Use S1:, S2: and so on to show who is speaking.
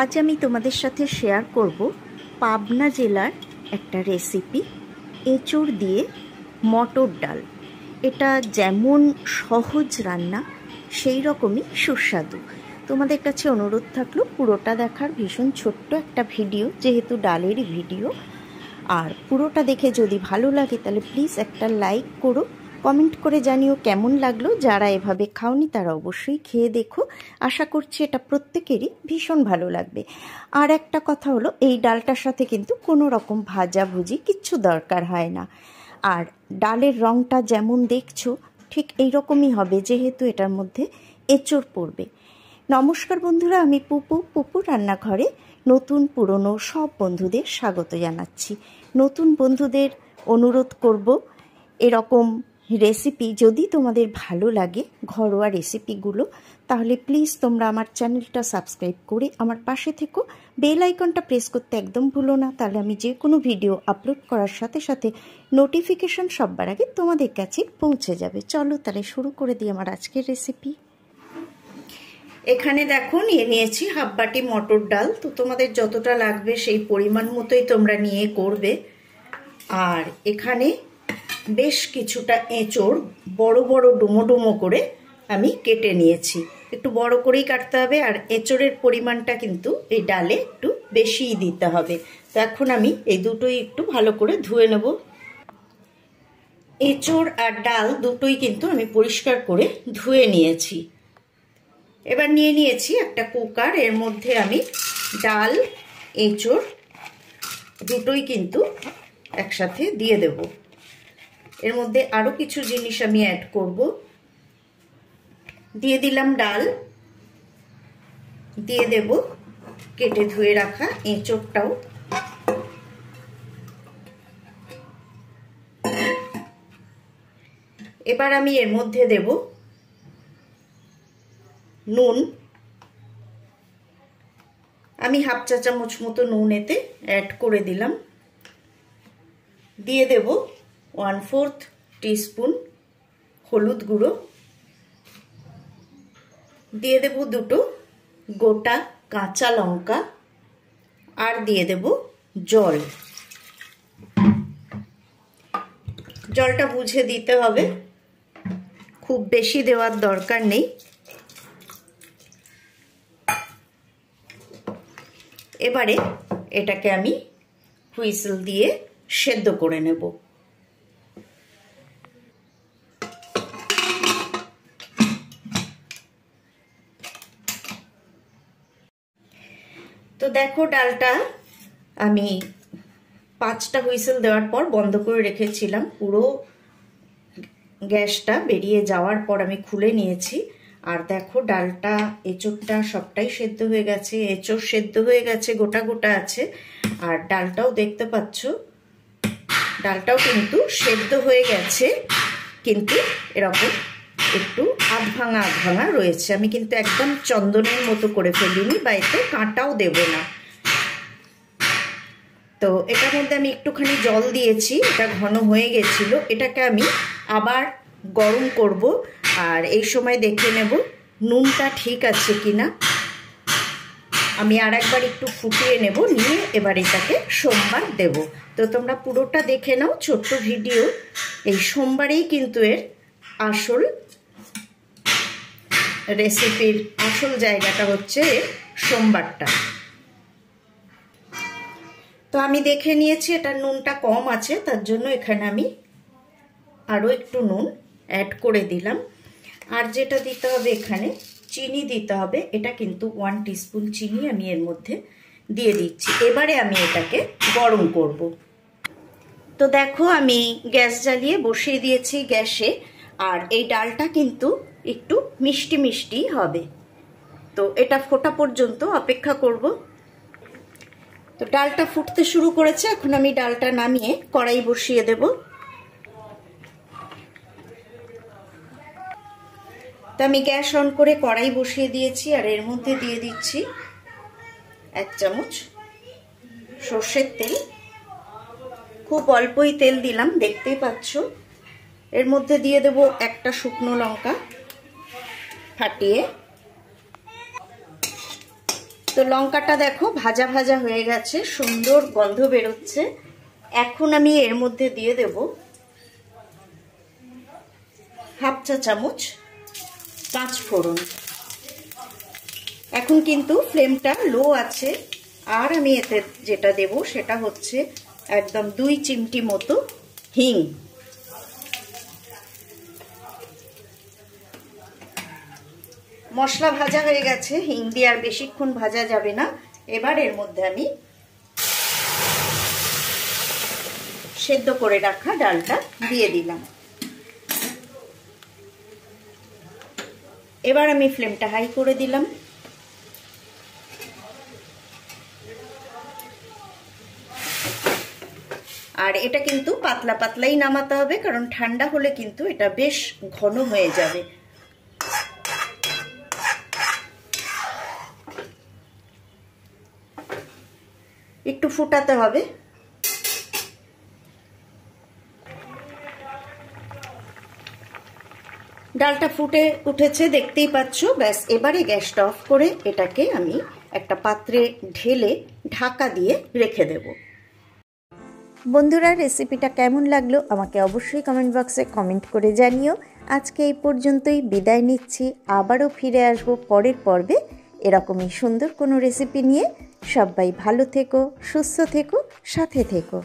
S1: আজ আমি তোমাদের সাথে শেয়ার করব পাবনা জেলার একটা রেসিপি এঁচড় দিয়ে মটর ডাল এটা যেমন সহজ রান্না সেই রকমই সুস্বাদু তোমাদের কাছে অনুরোধ থাকলো পুরোটা দেখার ভীষণ ছোট্ট একটা ভিডিও যেহেতু ডালেরই ভিডিও আর পুরোটা দেখে যদি ভালো লাগে তাহলে প্লিজ একটা লাইক করো কমেন্ট করে জানিও কেমন লাগলো যারা এভাবে খাওনি তারা অবশ্যই খেয়ে দেখো আশা করছি এটা প্রত্যেকেরই ভীষণ ভালো লাগবে আর একটা কথা হলো এই ডালটার সাথে কিন্তু কোনো রকম ভাজাভুজি কিচ্ছু দরকার হয় না আর ডালের রঙটা যেমন দেখছো ঠিক এই রকমই হবে যেহেতু এটার মধ্যে এঁচড় পড়বে নমস্কার বন্ধুরা আমি পুপু পুপু রান্নাঘরে নতুন পুরনো সব বন্ধুদের স্বাগত জানাচ্ছি নতুন বন্ধুদের অনুরোধ করব এরকম রেসিপি যদি তোমাদের ভালো লাগে ঘরোয়া রেসিপিগুলো তাহলে প্লিজ তোমরা আমার চ্যানেলটা সাবস্ক্রাইব করে আমার পাশে থেকো বেল আইকনটা প্রেস করতে একদম ভুলো না তাহলে আমি যে কোনো ভিডিও আপলোড করার সাথে সাথে নোটিফিকেশন সবার আগে তোমাদের কাছে পৌঁছে যাবে চলো তাহলে শুরু করে দিই আমার আজকের রেসিপি এখানে দেখো নিয়ে নিয়েছি হাফ বাটি মটর ডাল তো তোমাদের যতটা লাগবে সেই পরিমাণ মতোই তোমরা নিয়ে করবে আর এখানে বেশ কিছুটা এঁচড় বড় বড় ডুমো ডুমো করে আমি কেটে নিয়েছি একটু বড় করেই কাটতে হবে আর এঁচড়ের পরিমাণটা কিন্তু এই ডালে একটু বেশিই দিতে হবে তো এখন আমি এই দুটোই একটু ভালো করে ধুয়ে নেব এঁচড় আর ডাল দুটোই কিন্তু আমি পরিষ্কার করে ধুয়ে নিয়েছি এবার নিয়ে নিয়েছি একটা কুকার এর মধ্যে আমি ডাল এঁচড় দুটোই কিন্তু একসাথে দিয়ে দেবো এর মধ্যে আরও কিছু জিনিস আমি অ্যাড করব দিয়ে দিলাম ডাল দিয়ে দেব কেটে ধুয়ে রাখা এঁচোড়টাও এবার আমি এর মধ্যে দেব নুন আমি হাফ চা চামচ মতো নুন এতে অ্যাড করে দিলাম দিয়ে দেবো ওয়ান ফোর্থ টিস্পুন হলুদ গুঁড়ো দিয়ে দেব দুটো গোটা কাঁচা লঙ্কা আর দিয়ে দেব জল জলটা বুঝে দিতে হবে খুব বেশি দেওয়ার দরকার নেই এবারে এটাকে আমি হুইসেল দিয়ে সেদ্ধ করে নেবো তো দেখো ডালটা আমি পাঁচটা হুইসেল দেওয়ার পর বন্ধ করে রেখেছিলাম পুরো গ্যাসটা বেরিয়ে যাওয়ার পর আমি খুলে নিয়েছি আর দেখো ডালটা এঁচোড়টা সবটাই সেদ্ধ হয়ে গেছে এঁচোড় সেদ্ধ হয়ে গেছে গোটা গোটা আছে আর ডালটাও দেখতে পাচ্ছ ডালটাও কিন্তু সেদ্ধ হয়ে গেছে কিন্তু এরকম একটু আধ ভাঙা আধ ভাঙা রয়েছে আমি কিন্তু একদম চন্দনের মতো করে ফেলিনি বা এতে কাঁটাও দেব না তো এটার মধ্যে আমি একটুখানি জল দিয়েছি এটা ঘন হয়ে গেছিল এটাকে আমি আবার গরম করব আর এই সময় দেখে নেব নুনটা ঠিক আছে কি না আমি আর একবার একটু ফুটিয়ে নেব নিয়ে এবার এটাকে সোমবার দেব তো তোমরা পুরোটা দেখে নাও ছোট্ট ভিডিও এই সোমবারেই কিন্তু এর আসল রেসিপির আসল জায়গাটা হচ্ছে সোমবারটা তো আমি দেখে নিয়েছি এটা নুনটা কম আছে তার জন্য এখানে আমি আরও একটু নুন অ্যাড করে দিলাম আর যেটা দিতে হবে এখানে চিনি দিতে হবে এটা কিন্তু ওয়ান টিস্পুন চিনি আমি এর মধ্যে দিয়ে দিচ্ছি এবারে আমি এটাকে গরম করব তো দেখো আমি গ্যাস জ্বালিয়ে বসিয়ে দিয়েছি গ্যাসে আর এই ডালটা কিন্তু একটু মিষ্টি মিষ্টি হবে তো এটা ফোটা পর্যন্ত অপেক্ষা করব তো ডালটা ফুটতে শুরু করেছে এখন আমি ডালটা নামিয়ে কড়াই বসিয়ে দেব তো আমি গ্যাস অন করে কড়াই বসিয়ে দিয়েছি আর এর মধ্যে দিয়ে দিচ্ছি এক চামচ সর্ষের তেল খুব অল্পই তেল দিলাম দেখতেই পাচ্ছ এর মধ্যে দিয়ে দেব একটা শুকনো লঙ্কা ফাটিয়ে তো লঙ্কাটা দেখো ভাজা ভাজা হয়ে গেছে সুন্দর গন্ধ বেরোচ্ছে এখন আমি এর মধ্যে দিয়ে দেব হাফ চা চামচ পাঁচ ফোড়ন এখন কিন্তু ফ্লেমটা লো আছে আর আমি এতে যেটা দেব সেটা হচ্ছে একদম দুই চিমটি মতো হিং মশলা ভাজা হয়ে গেছে হিং দিয়ে আর বেশিক্ষণ ভাজা যাবে না এবার এর মধ্যে আমি সেদ্ধ করে রাখা ডালটা দিয়ে দিলাম এবার আমি ফ্লেমটা হাই করে দিলাম আর এটা কিন্তু পাতলা পাতলাই নামাতে হবে কারণ ঠান্ডা হলে কিন্তু এটা বেশ ঘন হয়ে যাবে একটু ফুটাতে হবে ডালটা ফুটে উঠেছে দেখতেই পাচ্ছ ব্যাস এবারে গ্যাসটা অফ করে এটাকে আমি একটা পাত্রে ঢেলে ঢাকা দিয়ে রেখে দেব বন্ধুরা রেসিপিটা কেমন লাগলো আমাকে অবশ্যই কমেন্ট বক্সে কমেন্ট করে জানিও আজকে এই পর্যন্তই বিদায় নিচ্ছি আবারও ফিরে আসবো পরের পর্বে এরকমই সুন্দর কোনো রেসিপি নিয়ে সবাই ভালো থেকো সুস্থ থেকো সাথে থেকো